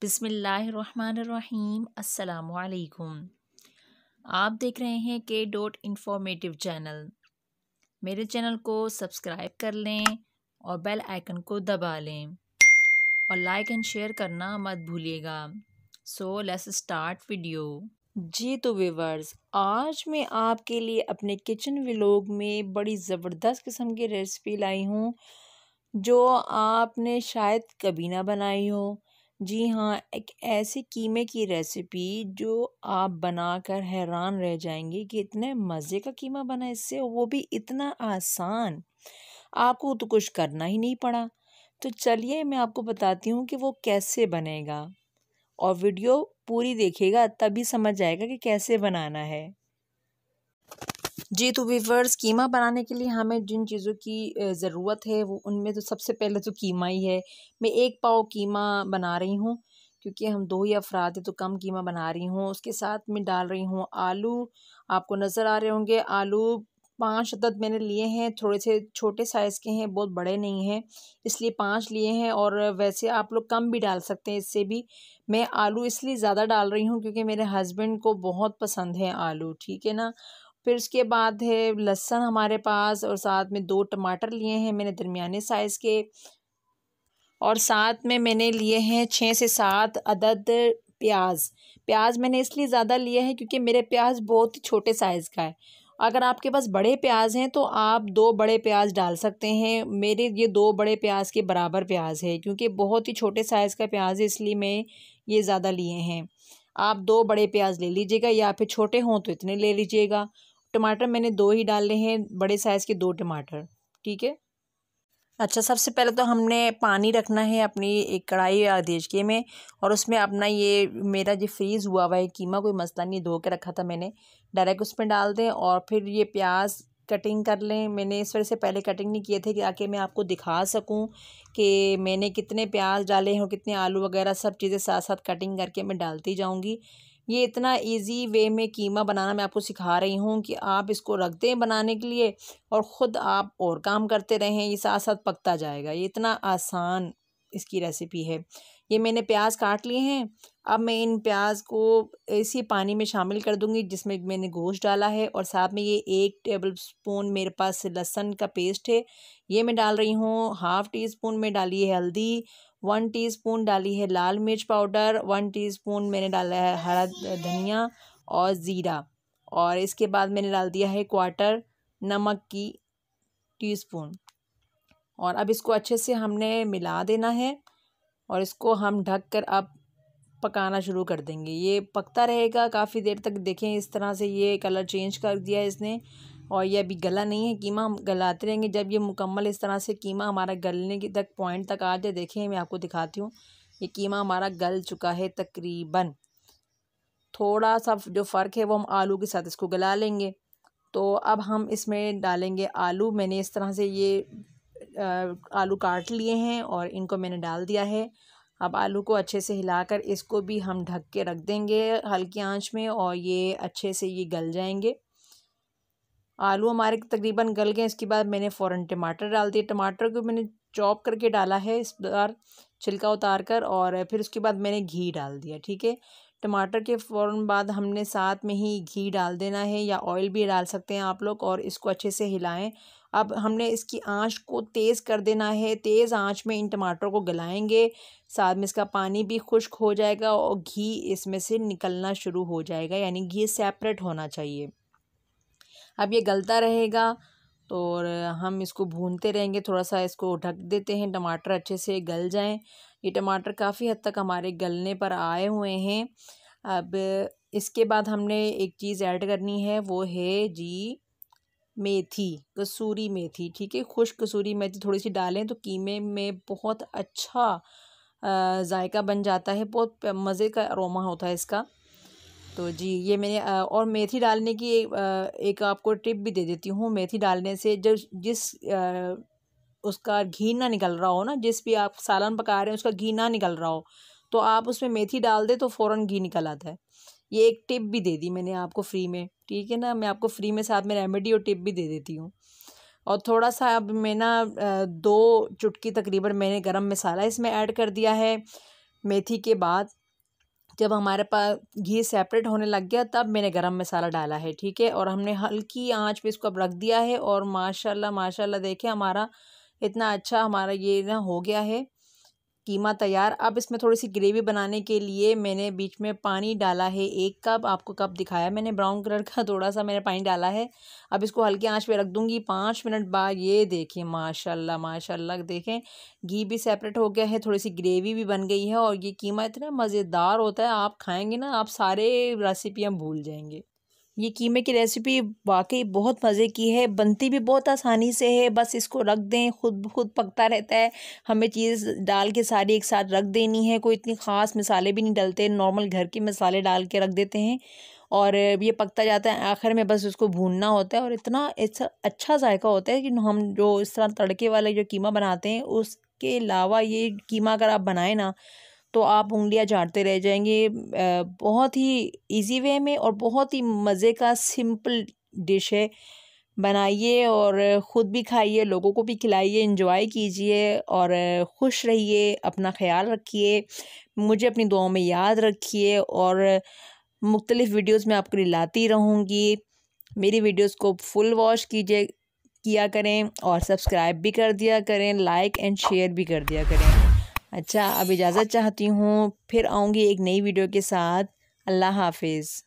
बिसमीम् अल्लाम आप देख रहे हैं के डॉट इन्फॉर्मेटिव चैनल मेरे चैनल को सब्सक्राइब कर लें और बेल आइकन को दबा लें और लाइक एंड शेयर करना मत भूलिएगा सो लेस स्टार्ट वीडियो जी तो व्यूवर्स आज मैं आपके लिए अपने किचन व्लॉग में बड़ी ज़बरदस्त किस्म की रेसिपी लाई हूँ जो आपने शायद कभी ना बनाई हो जी हाँ एक ऐसी कीमे की रेसिपी जो आप बनाकर हैरान रह जाएंगे कि इतने मज़े का कीमा बना इससे वो भी इतना आसान आपको तो कुछ करना ही नहीं पड़ा तो चलिए मैं आपको बताती हूँ कि वो कैसे बनेगा और वीडियो पूरी देखेगा तभी समझ आएगा कि कैसे बनाना है जी तो वीवर्स कीमा बनाने के लिए हमें जिन चीज़ों की ज़रूरत है वो उनमें तो सबसे पहले तो कीमा ही है मैं एक पाव कीमा बना रही हूँ क्योंकि हम दो ही अफराद हैं तो कम कीमा बना रही हूँ उसके साथ मैं डाल रही हूँ आलू आपको नज़र आ रहे होंगे आलू पाँच अदद मैंने लिए हैं थोड़े से छोटे साइज़ के हैं बहुत बड़े नहीं हैं इसलिए पाँच लिए हैं और वैसे आप लोग कम भी डाल सकते हैं इससे भी मैं आलू इसलिए ज़्यादा डाल रही हूँ क्योंकि मेरे हस्बैंड को बहुत पसंद है आलू ठीक है ना फिर उसके बाद है लहसन हमारे पास और साथ में दो टमाटर लिए हैं मैंने दरमियाने साइज़ के और साथ में मैंने लिए हैं छः से सात अदद प्याज प्याज मैंने इसलिए ज़्यादा लिए हैं क्योंकि मेरे प्याज बहुत ही छोटे साइज़ का है अगर आपके पास बड़े प्याज हैं तो आप दो बड़े प्याज डाल सकते हैं मेरे ये दो बड़े प्याज के बराबर प्याज है क्योंकि बहुत ही छोटे साइज़ का प्याज है इसलिए मैं ये ज़्यादा लिए हैं आप दो बड़े प्याज ले लीजिएगा या फिर छोटे हों तो इतने ले लीजिएगा टमाटर मैंने दो ही डाले हैं बड़े साइज़ के दो टमाटर ठीक है अच्छा सबसे पहले तो हमने पानी रखना है अपनी एक कढ़ाई या देशके में और उसमें अपना ये मेरा जो फ्रीज़ हुआ हुआ है कीमा कोई मसला नहीं धो के रखा था मैंने डायरेक्ट उसमें डाल दें और फिर ये प्याज कटिंग कर लें मैंने इस वजह से पहले कटिंग नहीं किए थे कि आके मैं आपको दिखा सकूं कि मैंने कितने प्याज डाले हैं और कितने आलू वगैरह सब चीज़ें साथ साथ कटिंग करके मैं डालती जाऊंगी ये इतना इजी वे में कीमा बनाना मैं आपको सिखा रही हूँ कि आप इसको रख दें बनाने के लिए और ख़ुद आप और काम करते रहें ये साथ साथ पकता जाएगा ये इतना आसान इसकी रेसिपी है ये मैंने प्याज काट लिए हैं अब मैं इन प्याज को इसी पानी में शामिल कर दूंगी जिसमें मैंने गोश्त डाला है और साथ में ये एक टेबल स्पून मेरे पास लहसन का पेस्ट है ये मैं डाल रही हूँ हाफ़ टी स्पून में डाली है हल्दी वन टीस्पून डाली है लाल मिर्च पाउडर वन टीस्पून मैंने डाला है हरा धनिया और ज़ीरा और इसके बाद मैंने डाल दिया है क्वार्टर नमक की टीस्पून और अब इसको अच्छे से हमने मिला देना है और इसको हम ढक कर अब पकाना शुरू कर देंगे ये पकता रहेगा काफ़ी देर तक देखें इस तरह से ये कलर चेंज कर दिया इसने और ये अभी गला नहीं है कीमा हम गलाते रहेंगे जब ये मुकम्मल इस तरह से कीमा हमारा गलने की तक पॉइंट तक आ जाए देखें मैं आपको दिखाती हूँ ये कीमा हमारा गल चुका है तकरीबन थोड़ा सा जो फ़र्क है वो हम आलू के साथ इसको गला लेंगे तो अब हम इसमें डालेंगे आलू मैंने इस तरह से ये आलू काट लिए हैं और इनको मैंने डाल दिया है अब आलू को अच्छे से हिलाकर इसको भी हम ढक के रख देंगे हल्की आंच में और ये अच्छे से ये गल जाएंगे आलू हमारे तकरीबन गल गए इसके बाद मैंने फ़ौरन टमाटर डाल दिए टमाटर को मैंने चॉप करके डाला है इस बार छिलका उतार कर और फिर उसके बाद मैंने घी डाल दिया ठीक है टमाटर के फ़ौर बाद हमने साथ में ही घी डाल देना है या ऑयल भी डाल सकते हैं आप लोग और इसको अच्छे से हिलाएं अब हमने इसकी आंच को तेज़ कर देना है तेज़ आंच में इन टमाटरों को गलाएंगे साथ में इसका पानी भी खुश्क हो जाएगा और घी इसमें से निकलना शुरू हो जाएगा यानी घी सेपरेट होना चाहिए अब ये गलता रहेगा तो और हम इसको भूनते रहेंगे थोड़ा सा इसको ढक देते हैं टमाटर अच्छे से गल जाएं ये टमाटर काफ़ी हद तक हमारे गलने पर आए हुए हैं अब इसके बाद हमने एक चीज़ ऐड करनी है वो है जी मेथी कसूरी मेथी ठीक है खुश कसूरी मेथी थोड़ी सी डालें तो कीमे में बहुत अच्छा जायका बन जाता है बहुत मज़े का अरोमा होता है इसका तो जी ये मैंने और मेथी डालने की एक आपको टिप भी दे देती हूँ मेथी डालने से जो जिस उसका घी ना निकल रहा हो ना जिस भी आप सालन पका रहे हैं उसका घी ना निकल रहा हो तो आप उसमें मेथी डाल दे तो फ़ौरन घी निकल आता है ये एक टिप भी दे दी मैंने आपको फ्री में ठीक है ना मैं आपको फ्री में साथ में रेमेडी और टिप भी दे देती हूँ और थोड़ा सा अब मैं ना दो चुटकी तकरीबन मैंने गरम मसाला इसमें ऐड कर दिया है मेथी के बाद जब हमारे पास घी सेपरेट होने लग गया तब मैंने गरम मसाला डाला है ठीक है और हमने हल्की आंच पे इसको अब रख दिया है और माशाल्लाह माशाल्लाह देखें हमारा इतना अच्छा हमारा ये ना हो गया है कीमा तैयार अब इसमें थोड़ी सी ग्रेवी बनाने के लिए मैंने बीच में पानी डाला है एक कप आपको कप दिखाया मैंने ब्राउन कलर का थोड़ा सा मैंने पानी डाला है अब इसको हल्की आंच पे रख दूंगी पाँच मिनट बाद ये देखिए माशाल्लाह माशाल्लाह देखें घी भी सेपरेट हो गया है थोड़ी सी ग्रेवी भी बन गई है और ये कीमा इतना मज़ेदार होता है आप खाएँगे ना आप सारे रेसिपियाँ भूल जाएंगे ये कीमे की रेसिपी वाकई बहुत मज़े की है बनती भी बहुत आसानी से है बस इसको रख दें खुद खुद पकता रहता है हमें चीज़ डाल के सारी एक साथ रख देनी है कोई इतनी ख़ास मसाले भी नहीं डलते नॉर्मल घर के मसाले डाल के रख देते हैं और ये पकता जाता है आखिर में बस उसको भूनना होता है और इतना अच्छा जायका होता है कि हम जो इस तरह तड़के वाला जो कीमा बनाते हैं उसके अलावा ये कीमा अगर आप बनाए ना तो आप उंगलियां झाड़ते रह जाएंगे बहुत ही इजी वे में और बहुत ही मज़े का सिंपल डिश है बनाइए और ख़ुद भी खाइए लोगों को भी खिलाइए इंजॉय कीजिए और खुश रहिए अपना ख्याल रखिए मुझे अपनी दुआओं में याद रखिए और मुख्तलिफ़ वीडियोस में आपके लिए लाती रहूँगी मेरी वीडियोस को फुल वॉश कीजिए किया करें और सब्सक्राइब भी कर दिया करें लाइक एंड शेयर भी कर दिया करें अच्छा अब इजाज़त चाहती हूँ फिर आऊँगी एक नई वीडियो के साथ अल्लाह हाफिज़